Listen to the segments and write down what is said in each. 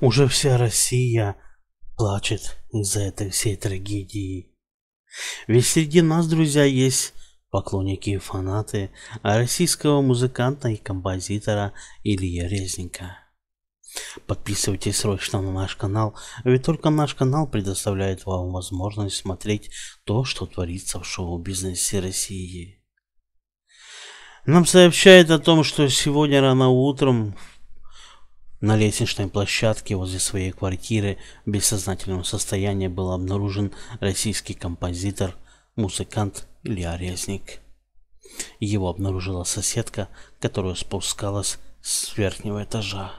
Уже вся Россия плачет из-за этой всей трагедии. Ведь среди нас, друзья, есть поклонники и фанаты российского музыканта и композитора Ильи Резника. Подписывайтесь срочно на наш канал, ведь только наш канал предоставляет вам возможность смотреть то, что творится в шоу-бизнесе России. Нам сообщает о том, что сегодня рано утром в на лестничной площадке возле своей квартиры в бессознательном состоянии был обнаружен российский композитор, музыкант Илья Резник. Его обнаружила соседка, которая спускалась с верхнего этажа.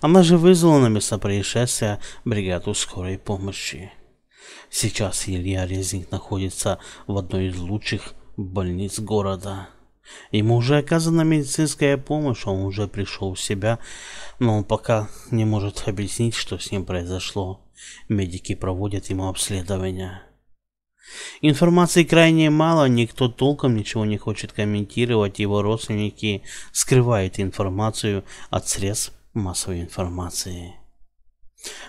Она же вызвала на место происшествия бригаду скорой помощи. Сейчас Илья Резник находится в одной из лучших больниц города. Ему уже оказана медицинская помощь, он уже пришел в себя, но он пока не может объяснить, что с ним произошло. Медики проводят ему обследование. Информации крайне мало, никто толком ничего не хочет комментировать, его родственники скрывают информацию от средств массовой информации.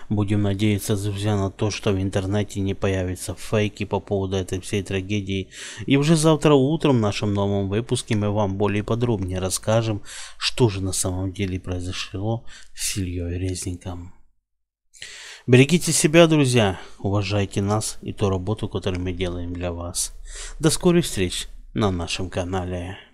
Будем надеяться, друзья, на то, что в интернете не появятся фейки по поводу этой всей трагедии. И уже завтра утром в нашем новом выпуске мы вам более подробнее расскажем, что же на самом деле произошло с Ильей Резником. Берегите себя, друзья, уважайте нас и ту работу, которую мы делаем для вас. До скорых встреч на нашем канале.